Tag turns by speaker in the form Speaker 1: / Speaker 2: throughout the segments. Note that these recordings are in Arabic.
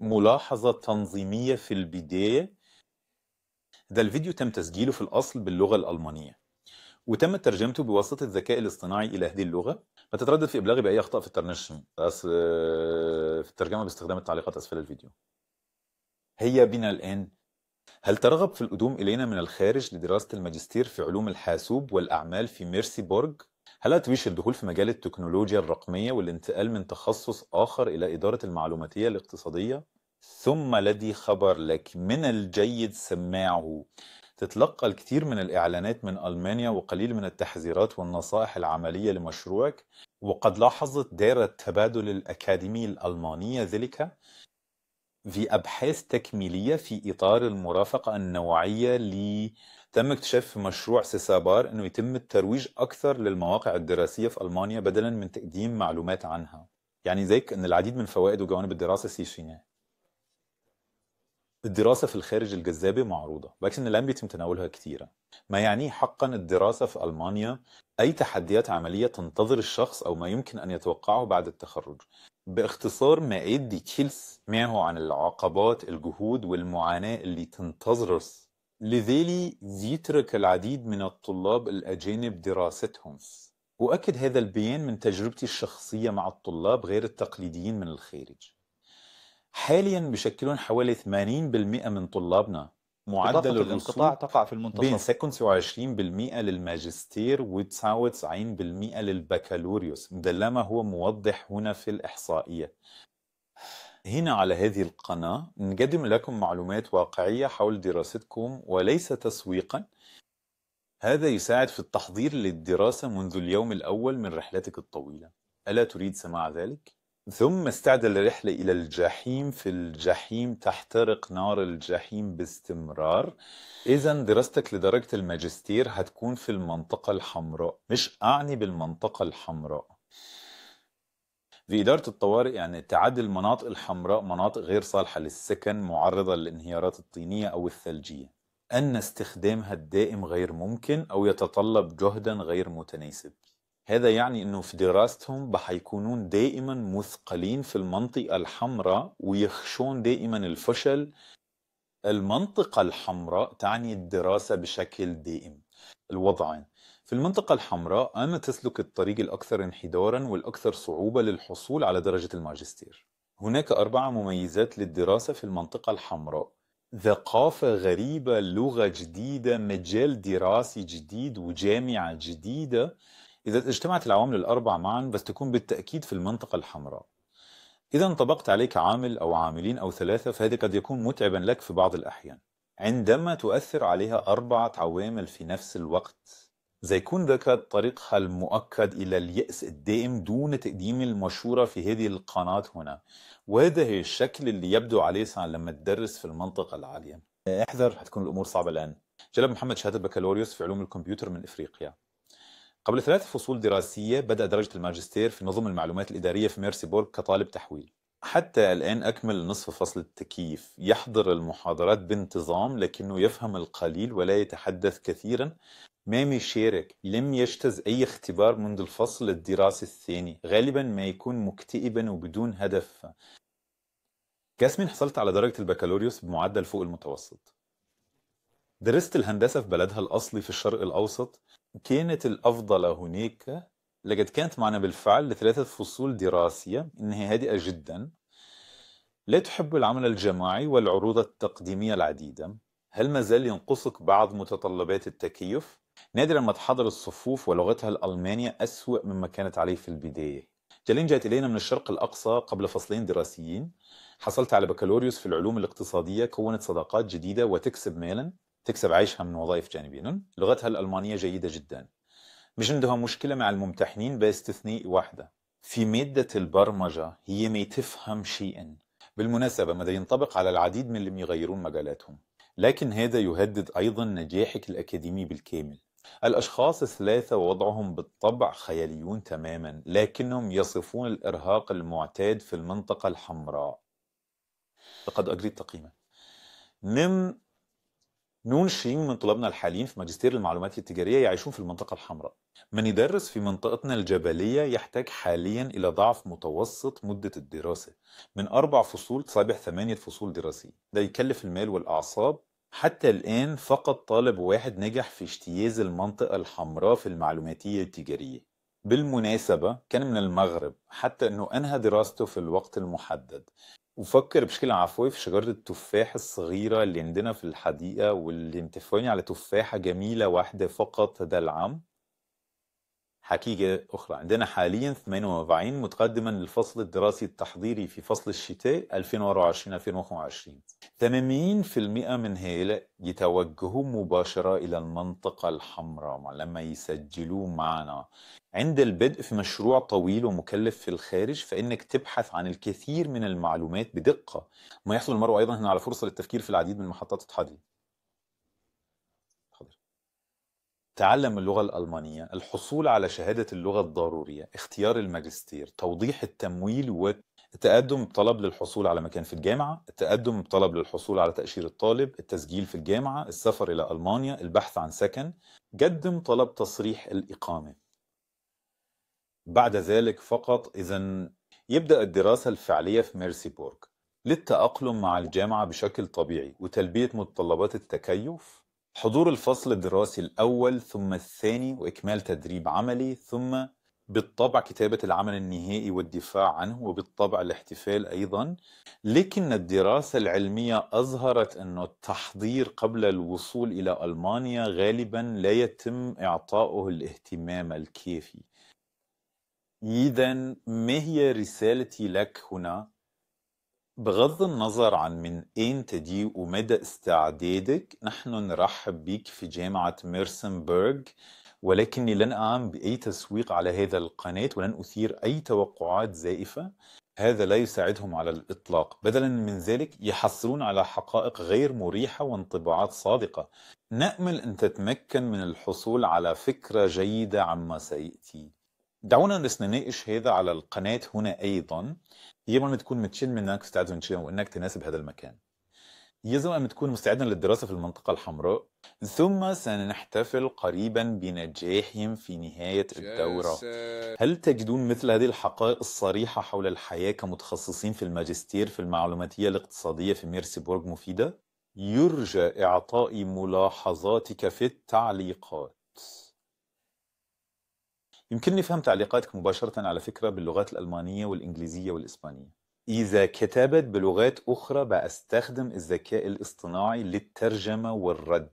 Speaker 1: ملاحظة تنظيمية في البداية ده الفيديو تم تسجيله في الأصل باللغة الألمانية وتم ترجمته بواسطة الذكاء الاصطناعي إلى هذه اللغة لا تتردد في إبلاغي بأي أخطاء في الترنيشن في الترجمة باستخدام التعليقات أسفل الفيديو هيا بنا الآن هل ترغب في القدوم إلينا من الخارج لدراسة الماجستير في علوم الحاسوب والأعمال في ميرسي بورغ؟ هل تبيش الدخول في مجال التكنولوجيا الرقمية والانتقال من تخصص آخر إلى إدارة المعلوماتية الاقتصادية؟ ثم لدي خبر لك من الجيد سماعه تتلقى الكثير من الإعلانات من ألمانيا وقليل من التحذيرات والنصائح العملية لمشروعك وقد لاحظت دائرة تبادل الأكاديمي الألمانية ذلك في أبحاث تكميلية في إطار المرافقة النوعية اللي تم اكتشاف في مشروع سيسابار أنه يتم الترويج أكثر للمواقع الدراسية في ألمانيا بدلا من تقديم معلومات عنها يعني زيك أن العديد من فوائد وجوانب الدراسة سيشينا الدراسة في الخارج الجذابة معروضة ولكن لم يتم تناولها كثيرا ما يعني حقا الدراسة في ألمانيا أي تحديات عملية تنتظر الشخص أو ما يمكن أن يتوقعه بعد التخرج باختصار ما يدي تشيلس معه عن العقبات الجهود والمعاناة اللي تنتظرس لذلك يترك العديد من الطلاب الأجانب دراستهم وأكد هذا البيان من تجربتي الشخصية مع الطلاب غير التقليديين من الخارج حاليا بشكلون حوالي 80% من طلابنا معدل الانقطاع تقع في المنتصف بين 26% للماجستير و99% للبكالوريوس ده لما هو موضح هنا في الإحصائية هنا على هذه القناة نقدم لكم معلومات واقعية حول دراستكم وليس تسويقا هذا يساعد في التحضير للدراسة منذ اليوم الأول من رحلتك الطويلة ألا تريد سماع ذلك؟ ثم استعد للرحلة إلى الجحيم في الجحيم تحترق نار الجحيم باستمرار إذا دراستك لدرجة الماجستير هتكون في المنطقة الحمراء مش أعني بالمنطقة الحمراء في إدارة الطوارئ يعني تعد المناطق الحمراء مناطق غير صالحة للسكن معرضة للانهيارات الطينية أو الثلجية أن استخدامها الدائم غير ممكن أو يتطلب جهدا غير متناسب هذا يعني انه في دراستهم بحيكونون دائما مثقلين في المنطقه الحمراء ويخشون دائما الفشل المنطقه الحمراء تعني الدراسه بشكل دائم الوضعين في المنطقة الحمراء أما تسلك الطريق الأكثر انحدارا والأكثر صعوبة للحصول على درجة الماجستير هناك أربع مميزات للدراسة في المنطقة الحمراء ثقافة غريبة، لغة جديدة، مجال دراسي جديد وجامعة جديدة إذا اجتمعت العوامل الأربع معا بس تكون بالتأكيد في المنطقة الحمراء إذا انطبقت عليك عامل أو عاملين أو ثلاثة فهذا قد يكون متعبا لك في بعض الأحيان عندما تؤثر عليها أربعة عوامل في نفس الوقت يكون ذاك طريقها المؤكد إلى اليأس الدائم دون تقديم المشورة في هذه القناة هنا وهذا هي الشكل اللي يبدو عليه لما تدرس في المنطقة العالية احذر هتكون الأمور صعبة الآن جلب محمد شهادة بكالوريوس في علوم الكمبيوتر من إفريقيا قبل ثلاث فصول دراسية بدأ درجة الماجستير في نظم المعلومات الإدارية في ميرسيبورغ كطالب تحويل حتى الآن أكمل نصف فصل التكييف يحضر المحاضرات بانتظام لكنه يفهم القليل ولا يتحدث كثيرا مامي شيرك لم يجتز أي اختبار منذ الفصل الدراسي الثاني غالبا ما يكون مكتئبا وبدون هدف كاسمين حصلت على درجة البكالوريوس بمعدل فوق المتوسط درست الهندسة في بلدها الأصلي في الشرق الأوسط كانت الأفضل هناك لقد كانت معنا بالفعل لثلاثة فصول دراسية إنها هادئة جدا لا تحب العمل الجماعي والعروض التقديمية العديدة هل ما زال ينقصك بعض متطلبات التكيف؟ نادرا ما تحضر الصفوف ولغتها الألمانية أسوأ مما كانت عليه في البداية جالين جاءت إلينا من الشرق الأقصى قبل فصلين دراسيين حصلت على بكالوريوس في العلوم الاقتصادية كونت صداقات جديدة وتكسب مالا تكسب عيشها من وظائف جانبية لغتها الألمانية جيدة جدا مش عندها مشكلة مع الممتحنين باستثناء واحدة في مادة البرمجة هي ما تفهم شيئا بالمناسبة ماذا ينطبق على العديد من اللي يغيرون مجالاتهم لكن هذا يهدد أيضا نجاحك الأكاديمي بالكامل الأشخاص الثلاثة وضعهم بالطبع خياليون تماما لكنهم يصفون الإرهاق المعتاد في المنطقة الحمراء لقد أجريت تقييما من نون شين من طلابنا الحاليين في ماجستير المعلومات التجارية يعيشون في المنطقة الحمراء من يدرس في منطقتنا الجبلية يحتاج حاليا إلى ضعف متوسط مدة الدراسة من أربع فصول تصابح ثمانية فصول دراسية ده يكلف المال والأعصاب حتى الآن فقط طالب واحد نجح في اجتياز المنطقة الحمراء في المعلوماتية التجارية بالمناسبة كان من المغرب حتى أنه أنهى دراسته في الوقت المحدد وفكر بشكل عفوي في شجرة التفاح الصغيرة اللي عندنا في الحديقة واللي انتفاني على تفاحة جميلة واحدة فقط هذا العام حقيقة أخرى عندنا حاليا 48 متقدما للفصل الدراسي التحضيري في فصل الشتاء 2024-2025 80% من هيلة يتوجهوا مباشرة إلى المنطقة الحمراء لما يسجلوا معنا عند البدء في مشروع طويل ومكلف في الخارج فإنك تبحث عن الكثير من المعلومات بدقة ما يحصل المرء أيضا هنا على فرصة للتفكير في العديد من محطات التحدي تعلم اللغة الألمانية الحصول على شهادة اللغة الضرورية اختيار الماجستير توضيح التمويل التقدم طلب للحصول على مكان في الجامعة التقدم طلب للحصول على تأشيرة طالب التسجيل في الجامعة السفر إلى ألمانيا البحث عن سكن قدم طلب تصريح الإقامة بعد ذلك فقط إذا يبدأ الدراسة الفعلية في ميرسي بورك للتأقلم مع الجامعة بشكل طبيعي وتلبية متطلبات التكيف حضور الفصل الدراسي الأول ثم الثاني وإكمال تدريب عملي ثم بالطبع كتابة العمل النهائي والدفاع عنه وبالطبع الاحتفال أيضا لكن الدراسة العلمية أظهرت أن التحضير قبل الوصول إلى ألمانيا غالبا لا يتم إعطاؤه الاهتمام الكافي إذا ما هي رسالتي لك هنا؟ بغض النظر عن من أين تجي ومدى استعدادك نحن نرحب بك في جامعة ميرسنبرغ ولكني لن أعم بأي تسويق على هذا القناة ولن أثير أي توقعات زائفة هذا لا يساعدهم على الإطلاق بدلا من ذلك يحصلون على حقائق غير مريحة وانطباعات صادقة نأمل أن تتمكن من الحصول على فكرة جيدة عما سيأتي دعونا نناقش هذا على القناة هنا أيضا يجب أن تكون متشين منك استعد من وإنك تناسب هذا المكان يجب أن تكون مستعدا للدراسة في المنطقة الحمراء ثم سنحتفل قريبا بنجاحهم في نهاية الدورة هل تجدون مثل هذه الحقائق الصريحة حول الحياة كمتخصصين في الماجستير في المعلوماتية الاقتصادية في ميرسيبورغ مفيدة؟ يرجى إعطاء ملاحظاتك في التعليقات يمكنني فهم تعليقاتك مباشرة على فكرة باللغات الألمانية والإنجليزية والإسبانية إذا كتبت بلغات أخرى بأستخدم الذكاء الاصطناعي للترجمة والرد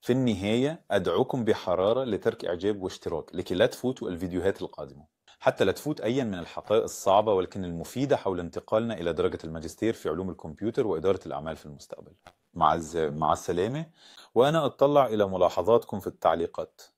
Speaker 1: في النهاية أدعوكم بحرارة لترك إعجاب واشتراك لكي لا تفوتوا الفيديوهات القادمة حتى لا تفوت أيا من الحقائق الصعبة ولكن المفيدة حول انتقالنا إلى درجة الماجستير في علوم الكمبيوتر وإدارة الأعمال في المستقبل مع, مع السلامة وأنا أتطلع إلى ملاحظاتكم في التعليقات